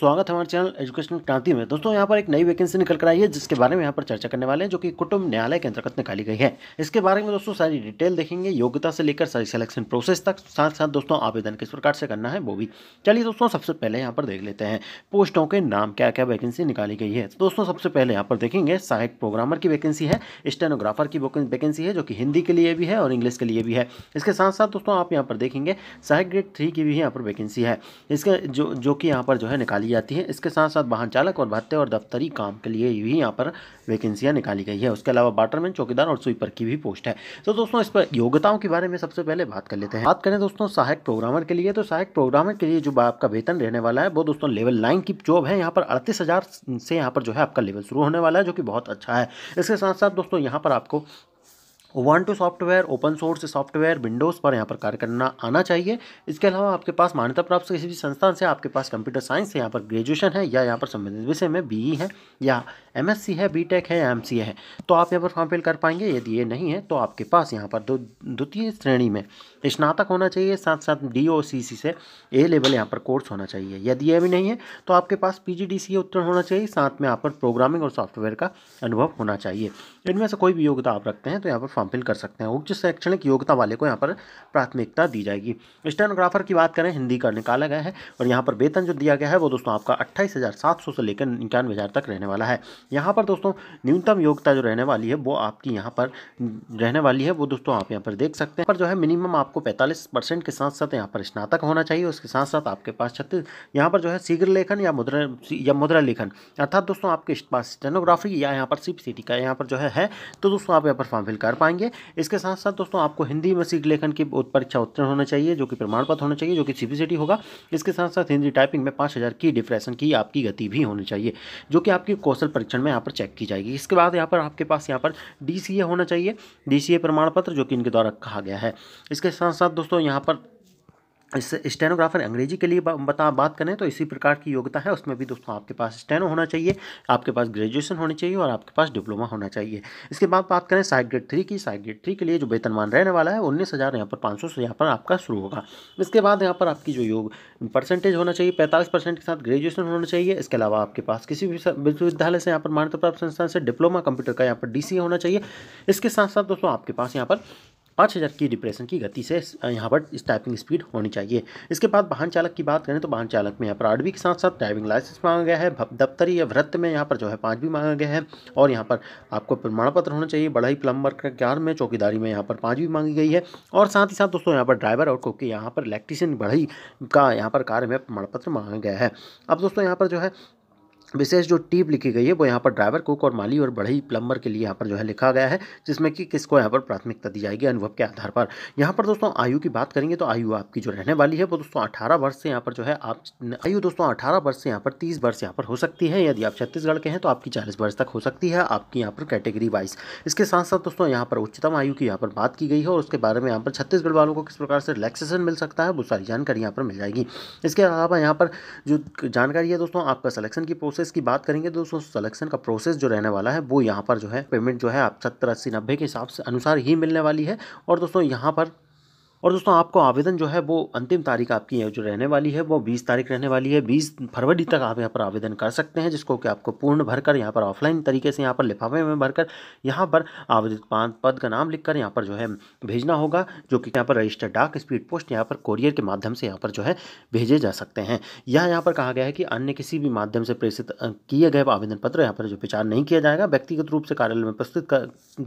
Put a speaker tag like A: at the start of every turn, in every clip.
A: स्वागत है हमारे चैनल एजुकेशन क्रांति में दोस्तों यहाँ पर एक नई वैकेंसी निकल कर आई है जिसके बारे में यहाँ पर चर्चा करने वाले हैं जो कि कुटुंब न्यायालय के अंतर्गत निकाली गई है इसके बारे में दोस्तों सारी डिटेल देखेंगे योग्यता से लेकर सारी सिलेक्शन प्रोसेस तक साथ साथ दोस्तों आवेदन किस प्रकार से करना है वो भी चलिए दोस्तों सबसे पहले यहाँ पर देख लेते हैं पोस्टों के नाम क्या क्या वैकेंसी निकाली गई है दोस्तों सबसे पहले यहाँ पर देखेंगे सहायक प्रोग्रामर की वैकेंसी है स्टेनोग्राफर की वैकेंसी है जो कि हिंदी के लिए भी है और इंग्लिश के लिए भी है इसके साथ साथ दोस्तों आप यहाँ पर देखेंगे सहायक ग्रेड थ्री की भी यहाँ पर वैकेंसी है इसके जो जो कि यहाँ पर जो है निकाली जाती है इसके साथ साथ वाहन चालक और भत्ते और दफ्तरी काम के लिए भी यहाँ पर वैकेंसियाँ निकाली गई है उसके अलावा बाटरमैन चौकीदार और स्वीपर की भी पोस्ट है तो दोस्तों इस पर योग्यताओं के बारे में सबसे पहले बात कर लेते हैं बात करें दोस्तों सहायक प्रोग्रामर के लिए तो सहायक प्रोग्रामर के लिए जो आपका वेतन रहने वाला है वो दोस्तों लेवल नाइन की जॉब है यहाँ पर अड़तीस से यहाँ पर जो है आपका लेवल शुरू होने वाला है जो कि बहुत अच्छा है इसके साथ साथ दोस्तों यहाँ पर आपको one two software open source software Windows पर यहाँ पर कार्य करना आना चाहिए इसके अलावा आपके पास मान्यता प्राप्त किसी भी संस्थान से आपके पास कंप्यूटर साइंस से यहाँ पर ग्रेजुएशन है या यहाँ पर संबंधित विषय में बीई e है या एमएससी है बीटेक है या एमसीए है तो आप यहाँ पर फॉर्म फिल कर पाएंगे यदि ये नहीं है तो आपके पास यहाँ पर द्वितीय श्रेणी में स्नातक होना चाहिए साथ साथ डी से ए लेवल यहाँ पर कोर्स होना चाहिए यदि ये भी नहीं है तो आपके पास पी जी e उत्तीर्ण होना चाहिए साथ में यहाँ पर प्रोग्रामिंग और सॉफ्टवेयर का अनुभव होना चाहिए इनमें से कोई भी योग्यता आप रखते हैं तो यहाँ पर फॉर्म फिल कर सकते हैं उच्च शैक्षणिक योग्यता वाले को यहाँ पर प्राथमिकता दी जाएगी स्टेनोग्राफर की बात करें हिंदी का निकाला गया है और यहाँ पर वेतन जो दिया गया है वो दोस्तों आपका अट्ठाईस से लेकर इक्यानवे तक रहने वाला है यहाँ पर दोस्तों न्यूनतम योग्यता जो रहने वाली है वो आपकी यहाँ पर रहने वाली है वो दोस्तों आप यहाँ पर देख सकते हैं पर जो है मिनिमम आपको पैंतालीस परसेंट के साथ साथ यहाँ पर स्नातक होना चाहिए उसके साथ साथ आपके पास छत्तीस यहाँ पर जो है शीघ्र लेखन या मुद्रा या मुद्रा लेखन अर्थात दोस्तों आपके पास स्टेनोग्राफी या यहाँ पर सिप सिटी का यहाँ पर जो है, है तो दोस्तों आप यहाँ पर फॉर्म फिल कर पाएंगे पाएंगे इसके साथ साथ दोस्तों आपको हिंदी में सीख लेखन की परीक्षा उत्तीर्ण होना चाहिए जो कि प्रमाण पत्र होना चाहिए जो कि सी होगा इसके साथ साथ हिंदी टाइपिंग में पाँच की डिफ्रेशन की आपकी गति भी होनी चाहिए जो कि आपकी कौशल परीक्षण में यहाँ पर चेक की जाएगी इसके बाद यहाँ पर आपके पास यहाँ पर डी होना चाहिए डी प्रमाण पत्र जो कि इनके द्वारा कहा गया है इसके साथ साथ दोस्तों यहाँ पर इस स्टेनोग्राफर अंग्रेजी के लिए बता बात करें तो इसी प्रकार की योग्यता है उसमें भी दोस्तों आपके पास स्टेनो होना चाहिए आपके पास ग्रेजुएशन होनी चाहिए और आपके पास डिप्लोमा होना चाहिए इसके बाद बात करें साइड ग्रेड थ्री की साइड ग्रेड थ्री के लिए जो वेतनमान रहने वाला है उन्नीस हज़ार यहाँ पर पाँच सौ यहाँ पर आपका शुरू होगा इसके बाद यहाँ पर आपकी जो योग परसेंटेज होना चाहिए पैंतालीस परसेंट के साथ ग्रेजुएशन होना चाहिए इसके अलावा आपके पास किसी भी विश्वविद्यालय से यहाँ पर मान्यता प्राप्त संस्थान से डिप्लोमा कंप्यूटर का यहाँ पर डी होना चाहिए इसके साथ साथ दोस्तों आपके पास यहाँ पर पाँच हज़ार की डिप्रेशन की गति से यहाँ पर टाइपिंग स्पीड होनी चाहिए इसके बाद वाहन चालक की बात करें तो वाहन चालक में यहाँ पर आठवीं के साथ साथ ड्राइविंग लाइसेंस मांगा गया है दफ्तरी या वृत्त में यहाँ पर जो है पाँच भी मांगा गया है और यहाँ पर आपको प्रमाण पत्र होना चाहिए ही प्लम्बर का ज्ञान में चौकीदारी में यहाँ पर पाँच भी मांगी गई है और साथ ही साथ दोस्तों यहाँ पर ड्राइवर और क्योंकि यहाँ पर इलेक्ट्रीशियन बढ़ई का यहाँ पर कार्य में प्रमाण पत्र मांगा गया है अब दोस्तों यहाँ पर जो है विशेष जो टीप लिखी गई है वो यहाँ पर ड्राइवर कुक और माली और बढ़ई प्लम्बर के लिए यहाँ पर जो है लिखा गया है जिसमें कि किसको यहाँ पर प्राथमिकता दी जाएगी अनुभव के आधार पर यहाँ पर दोस्तों आयु की बात करेंगे तो आयु आपकी जो रहने वाली है वो दोस्तों अठारह वर्ष से यहाँ पर जो है आप आयु दोस्तों अठारह वर्ष से यहाँ पर तीस वर्ष यहाँ पर हो सकती है यदि आप छत्तीसगढ़ के हैं तो आपकी चालीस वर्ष तक हो सकती है आपकी यहाँ पर कैटेगरी वाइज इसके साथ साथ दोस्तों यहाँ पर उच्चतम आयु की यहाँ पर बात की गई है और उसके बारे में यहाँ पर छत्तीसगढ़ वालों को किस प्रकार से रिलैक्सेशन मिल सकता है वो सारी जानकारी यहाँ पर मिल जाएगी इसके अलावा यहाँ पर जो जानकारी है दोस्तों आपका सलेक्शन की प्रोसेस प्रोसेस की बात करेंगे दोस्तों सिलेक्शन तो का प्रोसेस जो रहने वाला है वो यहाँ पर जो है पेमेंट जो है आप सत्तर अस्सी नब्बे के हिसाब से अनुसार ही मिलने वाली है और दोस्तों यहाँ पर और दोस्तों आपको आवेदन जो है वो अंतिम तारीख आपकी है जो रहने वाली है वो बीस तारीख रहने वाली है बीस फरवरी तक आप यहाँ पर आवेदन कर सकते हैं जिसको कि आपको पूर्ण भरकर यहाँ पर ऑफलाइन तरीके से यहाँ पर लिफाफे में भरकर यहाँ पर आवेदित पद का नाम लिखकर यहाँ पर जो है भेजना होगा जो कि यहाँ पर रजिस्टर डाक स्पीड पोस्ट यहाँ पर कोरियर के माध्यम से यहाँ पर जो है भेजे जा सकते हैं यह यहाँ पर कहा गया है कि अन्य किसी भी माध्यम से प्रेषित किए गए आवेदन पत्र यहाँ पर जो विचार नहीं किया जाएगा व्यक्तिगत रूप से कार्यालय में प्रस्तुत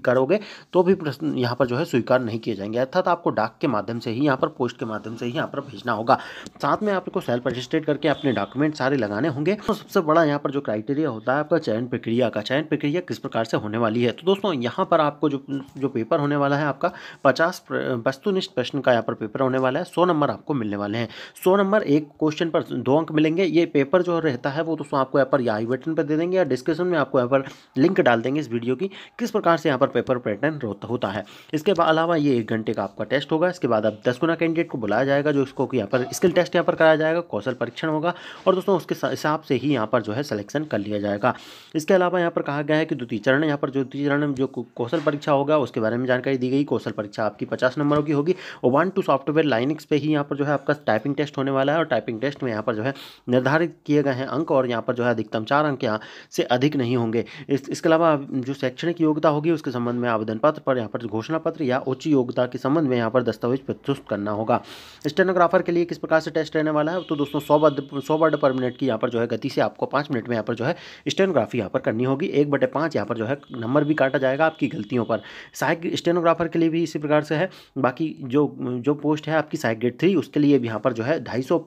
A: करोगे तो भी यहाँ पर जो है स्वीकार नहीं किए जाएंगे अर्थात आपको डाक के माध्यम माध्यम से ही यहाँ पर पोस्ट के माध्यम से ही यहाँ पर भेजना होगा साथ में आपको सेल्फ रजिस्ट्रेट करके अपने डॉक्यूमेंट सारे लगाने होंगे और तो सबसे बड़ा यहाँ पर जो क्राइटेरिया होता है आपका चयन प्रक्रिया का चयन प्रक्रिया किस प्रकार से होने वाली है तो दोस्तों यहाँ पर आपको जो जो पेपर होने वाला है आपका पचास वस्तुनिष्ठ प्रश्न का यहाँ पर पेपर होने वाला है सौ नंबर आपको मिलने वाले हैं सौ नंबर एक क्वेश्चन पर दो अंक मिलेंगे ये पेपर जो रहता है वो दोस्तों आपको यहाँ पर या आई बटन पर दे देंगे या डिस्क्रिप्शन में आपको यहाँ पर लिंक डाल देंगे इस वीडियो की किस प्रकार से यहाँ पर पेपर पैटर्न होता है इसके अलावा ये एक घंटे का आपका टेस्ट होगा इसके बाद अब दस गुना कैंडिडेट को बुलाया जाएगा जो इसको यहाँ पर स्किल टेस्ट यहाँ पर कराया जाएगा कौशल परीक्षण होगा और दोस्तों उसके हिसाब से ही यहाँ पर जो है सिलेक्शन कर लिया जाएगा इसके अलावा यहाँ पर कहा गया है कि द्वितीय चरण यहाँ पर जो द्वितीय चरण जो कौशल परीक्षा होगा उसके बारे में जानकारी दी गई कौशल परीक्षा आपकी पचास नंबरों की होगी और वन टू सॉफ्टवेयर लाइनिक्स पर ही यहाँ पर जो है आपका टाइपिंग टेस्ट होने वाला है और टाइपिंग टेस्ट में यहाँ पर जो है निर्धारित किए गए हैं अंक और यहाँ पर जो है अधिकतम चार अंक यहाँ से अधिक नहीं होंगे इसके अलावा जो शैक्षणिक योग्यता होगी उसके संबंध में आवेदन पत्र पर यहाँ पर घोषणा पत्र या उच्च योग्यता के संबंध में यहाँ पर दस्तावेज पर चुस्त करना होगा स्टेनोग्राफर के लिए किस प्रकार से टेस्ट रहने वाला है तो दोस्तों सौ वर्ड सौ वर्ड पर मिनट की यहाँ पर जो है गति से आपको पाँच मिनट में यहाँ पर जो है स्टेनोग्राफी यहाँ पर करनी होगी एक बटे पाँच यहाँ पर जो है नंबर भी काटा जाएगा आपकी गलतियों पर सहायक स्टेनोग्राफर के लिए भी इसी प्रकार से है बाकी जो जो पोस्ट है आपकी सहायक ग्रेड थ्री उसके लिए भी यहाँ पर जो है ढाई सौ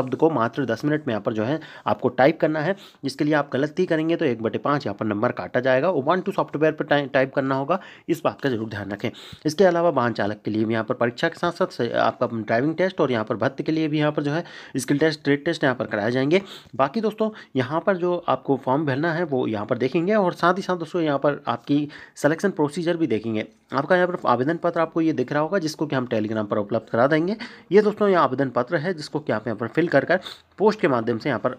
A: शब्द को मात्र दस मिनट में यहाँ पर जो है आपको टाइप करना है जिसके लिए आप गलती करेंगे तो एक बटे पाँच यहाँ पर नंबर काटा जाएगा वन टू सॉफ्टवेयर पर टाइप करना होगा इस बात का जरूर ध्यान रखें इसके अलावा वाहन चालक के लिए भी यहाँ पर परीक्षा के साथ साथ आपका ड्राइविंग टेस्ट और यहाँ पर भत्त के लिए भी यहाँ पर जो है स्किल टेस्ट ट्रेड टेस्ट यहाँ पर कराए जाएंगे बाकी दोस्तों यहाँ पर जो आपको फॉर्म भरना है वो यहाँ पर देखेंगे और साथ ही साथ दोस्तों यहाँ पर आपकी सलेक्शन प्रोसीजर भी देखेंगे आपका यहाँ पर आवेदन पत्र आपको ये दिख रहा होगा जिसको कि हम टेलीग्राम पर उपलब्ध करा देंगे ये दोस्तों यहाँ आवेदन पत्र है जिसको कि आप यहाँ पर फिल कर कर पोस्ट के माध्यम से यहाँ पर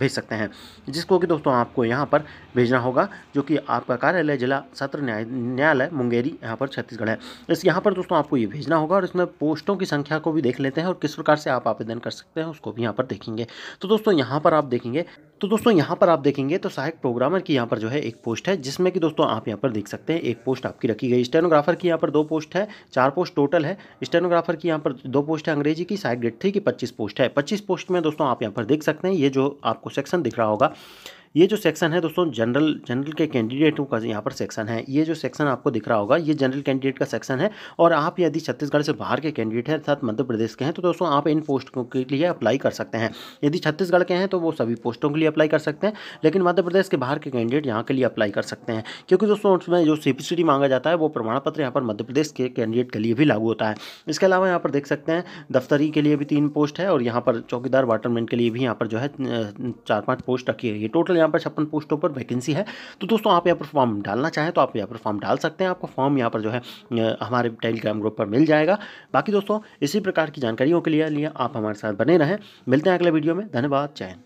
A: भेज सकते हैं जिसको कि दोस्तों आपको यहाँ पर भेजना होगा जो कि आपका कार्यालय जिला सत्र न्यायालय मुंगेरी यहाँ पर छत्तीसगढ़ है इस यहाँ पर दोस्तों आपको ये भेजना होगा और और इसमें पोस्टों की संख्या को भी देख लेते हैं और किस प्रकार से आप आवेदन कर सकते हैं उसको भी यहाँ पर देखेंगे तो दोस्तों यहाँ पर आप देखेंगे तो दोस्तों यहाँ पर आप देखेंगे तो सहायक प्रोग्रामर की यहाँ पर जो है एक पोस्ट है जिसमें कि दोस्तों आप यहाँ पर देख सकते हैं एक पोस्ट आपकी रखी गई स्टेनोग्राफर की यहाँ पर दो पोस्ट है चार पोस्ट टोटल है स्टेनोग्राफर की यहाँ पर दो पोस्ट है अंग्रेजी की सहायक ग्रेड थ्री की पच्चीस पोस्ट है पच्चीस पोस्ट में दोस्तों आप यहाँ पर देख सकते हैं ये जो आपको सेक्शन दिख रहा होगा ये जो सेक्शन है दोस्तों जनरल जनरल के कैंडिडेटों का यहाँ पर सेक्शन है ये जो सेक्शन आपको दिख रहा होगा ये जनरल कैंडिडेट का सेक्शन है और आप यदि छत्तीसगढ़ से बाहर के कैंडिडेट हैं अर्थात मध्य प्रदेश के हैं तो दोस्तों आप इन पोस्टों के लिए अप्लाई कर सकते हैं यदि छत्तीसगढ़ के हैं तो वो सभी पोस्टों के लिए अप्लाई कर सकते हैं लेकिन मध्य प्रदेश के बाहर के कैंडिडेट यहाँ के लिए अप्लाई कर सकते हैं क्योंकि दोस्तों उसमें जो सी मांगा जाता है वो प्रमाण पत्र यहाँ पर मध्य प्रदेश के कैंडिडेट के लिए भी लागू होता है इसके अलावा यहाँ पर देख सकते हैं दफ्तरी के लिए भी तीन पोस्ट है और यहाँ पर चौकीदार वाटरमैन के लिए भी यहाँ पर जो है चार पाँच पोस्ट रखी गई है टोटल यहाँ पर छप्पन पोस्टों पर वैकेंसी है तो दोस्तों आप यहाँ पर फॉर्म डालना चाहें तो आप यहाँ पर फॉर्म डाल सकते हैं आपको फॉर्म यहाँ पर जो है हमारे टेलीग्राम ग्रुप पर मिल जाएगा बाकी दोस्तों इसी प्रकार की जानकारियों के लिए आप हमारे साथ बने रहें मिलते हैं अगले वीडियो में धन्यवाद चयन